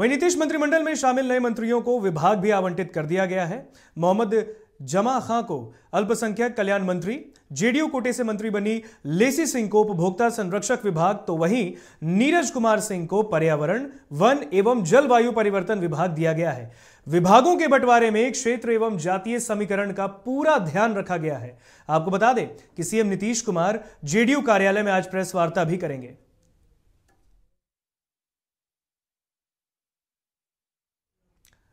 वहीं नीतीश मंत्रिमंडल में शामिल नए मंत्रियों को विभाग भी आवंटित कर दिया गया है मोहम्मद जमा खां को अल्पसंख्यक कल्याण मंत्री जेडीयू कोटे से मंत्री बनी लेसी सिंह को उपभोक्ता संरक्षक विभाग तो वहीं नीरज कुमार सिंह को पर्यावरण वन एवं जलवायु परिवर्तन विभाग दिया गया है विभागों के बंटवारे में क्षेत्र एवं जातीय समीकरण का पूरा ध्यान रखा गया है आपको बता दें कि सीएम नीतीश कुमार जेडीयू कार्यालय में आज प्रेस वार्ता भी करेंगे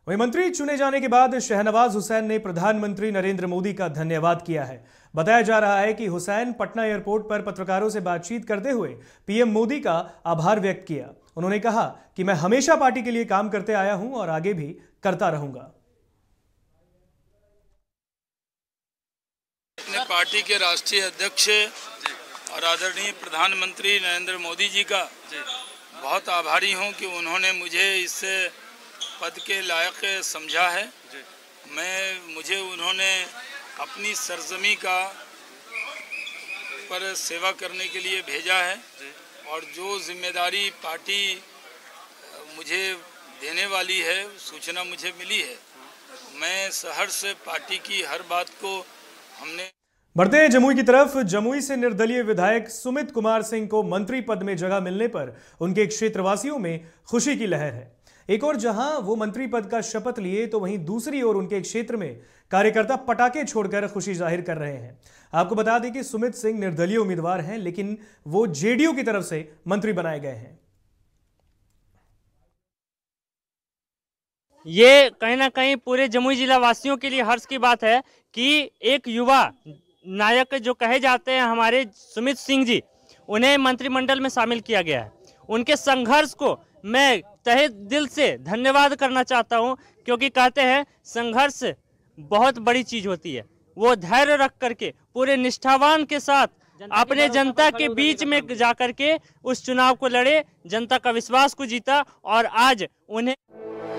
वहीं मंत्री चुने जाने के बाद शहनवाज हुसैन ने प्रधानमंत्री नरेंद्र मोदी का धन्यवाद किया है बताया जा रहा है कि हुसैन पटना एयरपोर्ट पर पत्रकारों से बातचीत करते हुए पीएम मोदी का आभार व्यक्त किया उन्होंने कहा कि मैं हमेशा पार्टी के लिए काम करते आया हूं और आगे भी करता रहूंगा पार्टी के राष्ट्रीय अध्यक्ष और आदरणीय प्रधानमंत्री नरेंद्र मोदी जी का बहुत आभारी हूं कि उन्होंने मुझे इससे पद के लायक समझा है मैं मुझे उन्होंने अपनी सरजमी का पर सेवा करने के लिए भेजा है और जो जिम्मेदारी पार्टी मुझे देने वाली है सूचना मुझे मिली है मैं शहर से पार्टी की हर बात को हमने बढ़ते हैं जमुई की तरफ जमुई से निर्दलीय विधायक सुमित कुमार सिंह को मंत्री पद में जगह मिलने पर उनके क्षेत्रवासियों में खुशी की लहर है एक और जहां वो मंत्री पद का शपथ लिए तो वहीं दूसरी ओर उनके क्षेत्र में कार्यकर्ता पटाखे छोड़कर खुशी जाहिर कर रहे हैं आपको बता दें कि सुमित सिंह निर्दलीय उम्मीदवार हैं लेकिन वो जेडीयू की तरफ से मंत्री बनाए गए हैं ये कहीं ना कहीं पूरे जमुई जिला वासियों के लिए हर्ष की बात है कि एक युवा नायक जो कहे जाते हैं हमारे सुमित सिंह जी उन्हें मंत्रिमंडल में शामिल किया गया है उनके संघर्ष को मैं तहे दिल से धन्यवाद करना चाहता हूँ क्योंकि कहते हैं संघर्ष बहुत बड़ी चीज़ होती है वो धैर्य रख करके पूरे निष्ठावान के साथ अपने जनता के बीच में जा करके उस चुनाव को लड़े जनता का विश्वास को जीता और आज उन्हें